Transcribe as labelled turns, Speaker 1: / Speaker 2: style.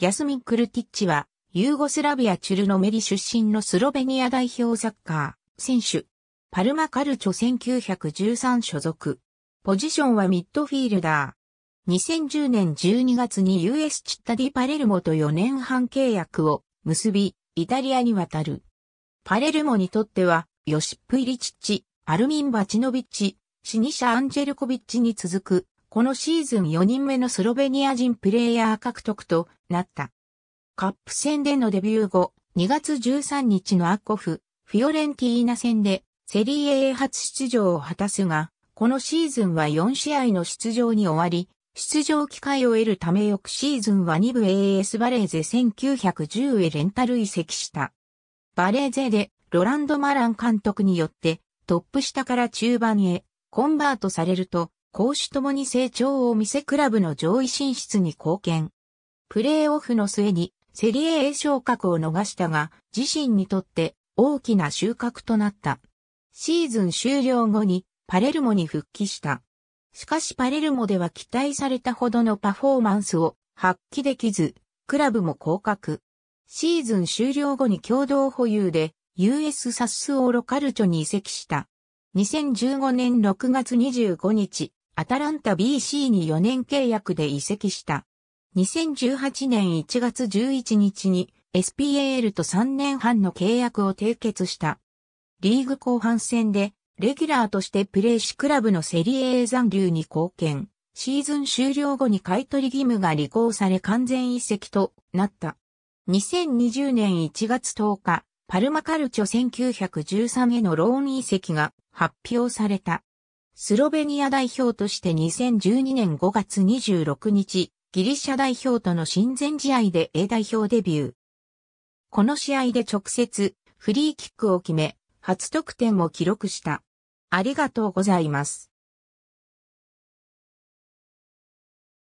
Speaker 1: ヤスミン・クルティッチは、ユーゴスラビアチュルノメリ出身のスロベニア代表サッカー、選手。パルマカルチョ1913所属。ポジションはミッドフィールダー。2010年12月に US チッタディ・パレルモと4年半契約を結び、イタリアに渡る。パレルモにとっては、ヨシップ・イリチッチ、アルミン・バチノビッチ、シニシャ・アンジェルコビッチに続くこのシーズン4人目のスロベニア人プレイヤー獲得となった。カップ戦でのデビュー後、2月13日のアッコフ、フィオレンティーナ戦でセリエ A 初出場を果たすが、このシーズンは4試合の出場に終わり、出場機会を得るため翌シーズンは2部 AS バレーゼ1910へレンタル移籍した。バレーゼでロランド・マラン監督によってトップ下から中盤へコンバートされると攻守ともに成長を見せクラブの上位進出に貢献。プレーオフの末にセリエ A 昇格を逃したが、自身にとって大きな収穫となった。シーズン終了後にパレルモに復帰した。しかしパレルモでは期待されたほどのパフォーマンスを発揮できず、クラブも降格。シーズン終了後に共同保有で US サッスオーロカルチョに移籍した。2015年6月25日、アタランタ BC に4年契約で移籍した。2018年1月11日に SPAL と3年半の契約を締結した。リーグ後半戦でレギュラーとしてプレーしクラブのセリエ A 残留に貢献。シーズン終了後に買取義務が履行され完全移籍となった。2020年1月10日、パルマカルチョ1913へのローン移籍が発表された。スロベニア代表として2012年5月26日、ギリシャ代表との親善試合で A 代表デビュー。この試合で直接フリーキックを決め、初得点を記録した。ありがとうございます。